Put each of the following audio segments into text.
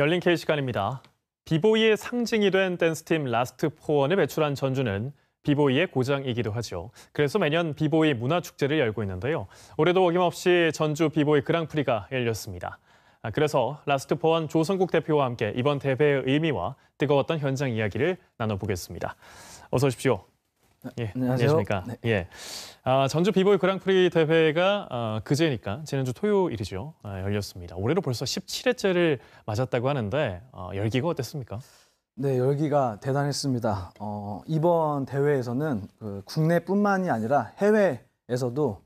열린 케 K 시간입니다. 비보이의 상징이 된 댄스팀 라스트 포원을 배출한 전주는 비보이의 고장이기도 하죠. 그래서 매년 비보이 문화축제를 열고 있는데요. 올해도 어김없이 전주 비보이 그랑프리가 열렸습니다. 아, 그래서 라스트 포원 조성국 대표와 함께 이번 대회의 의미와 뜨거웠던 현장 이야기를 나눠보겠습니다. 어서 오십시오. 예, 안녕하십니까 네. 예. 아, 전주 비보이 그랑프리 대회가 어, 그제니까 지난주 토요일이죠. 아, 열렸습니다. 올해로 벌써 17회째를 맞았다고 하는데 어, 열기가 어땠습니까? 네, 열기가 대단했습니다. 어, 이번 대회에서는 그 국내뿐만이 아니라 해외에서도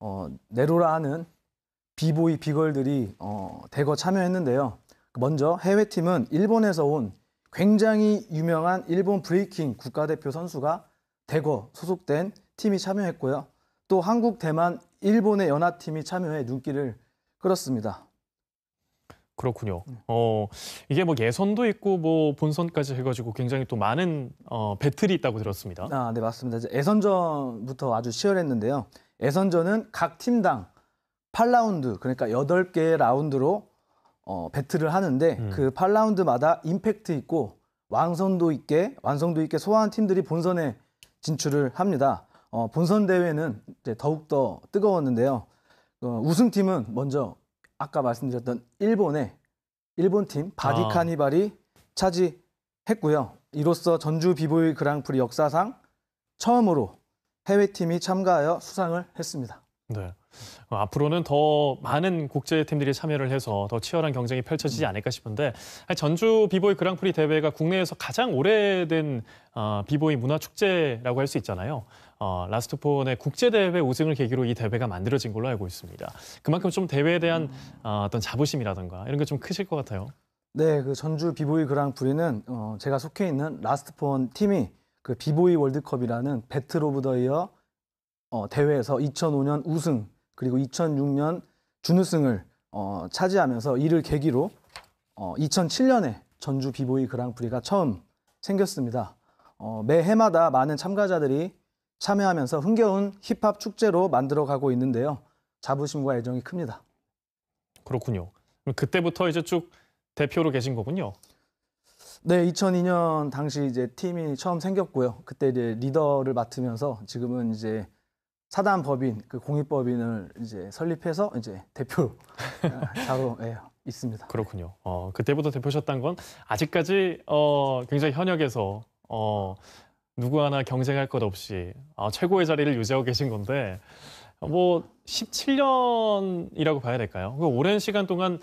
어, 네로라 하는 비보이 비걸들이 어, 대거 참여했는데요. 먼저 해외 팀은 일본에서 온 굉장히 유명한 일본 브레이킹 국가대표 선수가 대거 소속된 팀이 참여했고요. 또 한국, 대만, 일본의 연합팀이 참여해 눈길을 끌었습니다. 그렇군요. 음. 어, 이게 뭐 예선도 있고 뭐 본선까지 해가지고 굉장히 또 많은 어, 배틀이 있다고 들었습니다. 아, 네 맞습니다. 이제 예선전부터 아주 치열했는데요. 예선전은 각 팀당 8라운드 그러니까 8개의 라운드로 어, 배틀을 하는데 음. 그 8라운드마다 임팩트 있고 완성도 있게 완성도 있게 소화한 팀들이 본선에 진출을 합니다. 어, 본선 대회는 이제 더욱더 뜨거웠는데요. 어, 우승팀은 먼저 아까 말씀드렸던 일본의 일본 팀 바디 아. 카니발이 차지했고요. 이로써 전주 비보이 그랑프리 역사상 처음으로 해외 팀이 참가하여 수상을 했습니다. 네. 어, 앞으로는 더 많은 국제 팀들이 참여를 해서 더 치열한 경쟁이 펼쳐지지 음. 않을까 싶은데 전주 비보이 그랑프리 대회가 국내에서 가장 오래된 어, 비보이 문화 축제라고 할 수 있잖아요. 어, 라스트폰의 국제 대회 우승을 계기로 이 대회가 만들어진 걸로 알고 있습니다. 그만큼 좀 대회에 대한 음. 어, 떤 자부심이라든가 이런 게 좀 크실 것 같아요. 네, 그 전주 비보이 그랑프리는 제가 속해 있는 라스트폰 팀이 그 비보이 월드컵이라는 배틀 오브 더 이어 어, 대회에서 2005년 우승 그리고 2006년 준우승을 어, 차지하면서 이를 계기로 어, 2007년에 전주 비보이 그랑프리가 처음 생겼습니다. 어, 매 해마다 많은 참가자들이 참여하면서 흥겨운 힙합 축제로 만들어가고 있는데요. 자부심과 애정이 큽니다. 그렇군요. 그때부터 이제 쭉 대표로 계신 거군요. 네, 2002년 당시 이제 팀이 처음 생겼고요. 그때 이제 리더를 맡으면서 지금은 이제 사단 법인 그 공익법인을 이제 설립해서 이제 대표자로 아, 예, 있습니다. 그렇군요. 어, 그때부터 대표셨던 건 아직까지 어, 굉장히 현역에서 어, 누구 하나 경쟁할 것 없이 어, 최고의 자리를 유지하고 계신 건데 뭐 17년이라고 봐야 될까요? 그 오랜 시간 동안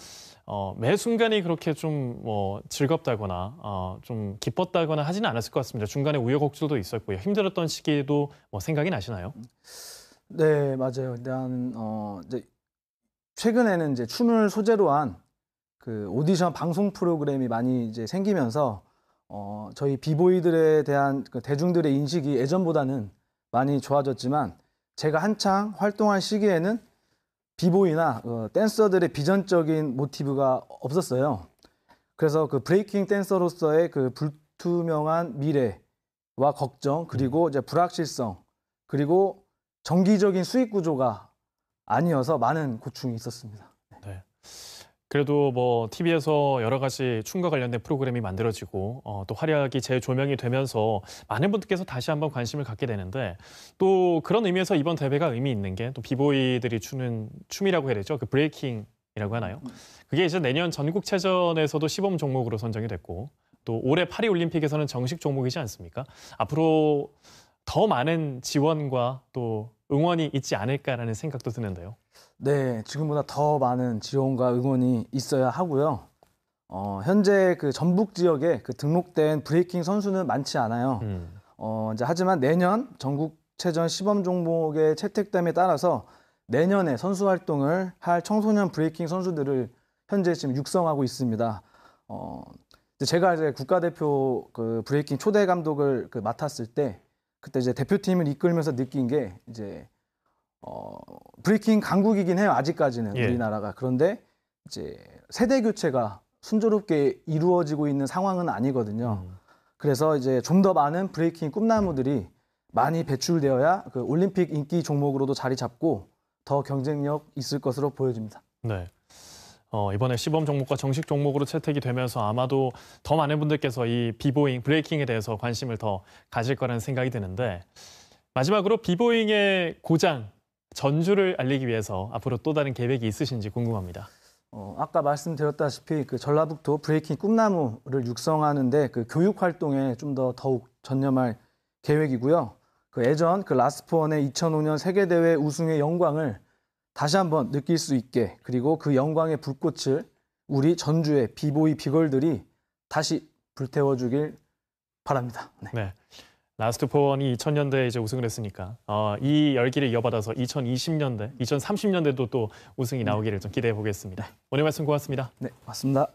어, 매 순간이 그렇게 좀 뭐 즐겁다거나 어, 좀 기뻤다거나 하지는 않았을 것 같습니다. 중간에 우여곡절도 있었고요. 힘들었던 시기도 뭐 생각이 나시나요? 음. 네, 맞아요. 일단 어 이제 최근에는 이제 춤을 소재로 한 그 오디션 방송 프로그램이 많이 이제 생기면서 어 저희 비보이들에 대한 그 대중들의 인식이 예전보다는 많이 좋아졌지만 제가 한창 활동한 시기에는 비보이나 어, 댄서들의 비전적인 모티브가 없었어요. 그래서 그 브레이킹 댄서로서의 그 불투명한 미래와 걱정 그리고 음. 이제 불확실성 그리고 정기적인 수익 구조가 아니어서 많은 고충이 있었습니다. 네. 그래도 뭐 TV에서 여러 가지 춤과 관련된 프로그램이 만들어지고 어, 또 활약이 재조명이 되면서 많은 분들께서 다시 한번 관심을 갖게 되는데 또 그런 의미에서 이번 대회가 의미 있는 게 또 비보이들이 추는 춤이라고 해야 되죠. 그 브레이킹이라고 하나요? 그게 이제 내년 전국체전에서도 시범 종목으로 선정이 됐고 또 올해 파리 올림픽에서는 정식 종목이지 않습니까? 앞으로 더 많은 지원과 또 응원이 있지 않을까라는 생각도 드는데요. 네, 지금보다 더 많은 지원과 응원이 있어야 하고요. 어, 현재 그 전북 지역에 그 등록된 브레이킹 선수는 많지 않아요. 음. 어, 이제 하지만 내년 전국체전 시범 종목의 채택됨에 따라서 내년에 선수 활동을 할 청소년 브레이킹 선수들을 현재 지금 육성하고 있습니다. 어, 제가 이제 국가대표 그 브레이킹 초대 감독을 그 맡았을 때 그때 이제 대표팀을 이끌면서 느낀 게 이제 어, 브레이킹 강국이긴 해요. 아직까지는 예. 우리나라가 그런데 이제 세대 교체가 순조롭게 이루어지고 있는 상황은 아니거든요. 음. 그래서 이제 좀 더 많은 브레이킹 꿈나무들이 많이 배출되어야 그 올림픽 인기 종목으로도 자리 잡고 더 경쟁력 있을 것으로 보여집니다. 네. 어, 이번에 시범 종목과 정식 종목으로 채택이 되면서 아마도 더 많은 분들께서 이 비보잉, 브레이킹에 대해서 관심을 더 가질 거라는 생각이 드는데 마지막으로 비보잉의 고장, 전주를 알리기 위해서 앞으로 또 다른 계획이 있으신지 궁금합니다. 어, 아까 말씀드렸다시피 그 전라북도 브레이킹 꿈나무를 육성하는데 그 교육 활동에 좀 더 더욱 전념할 계획이고요. 그 예전 그 라스포원의 2005년 세계대회 우승의 영광을 다시 한번 느낄 수 있게 그리고 그 영광의 불꽃을 우리 전주의 비보이 비걸들이 다시 불태워 주길 바랍니다. 네. 네. 라스트 포원이 2000년대에 이제 우승을 했으니까 어, 이 열기를 이어받아서 2020년대, 2030년대도 또 우승이 나오기를 좀 기대해 보겠습니다. 오늘 말씀 고맙습니다. 네, 고맙습니다.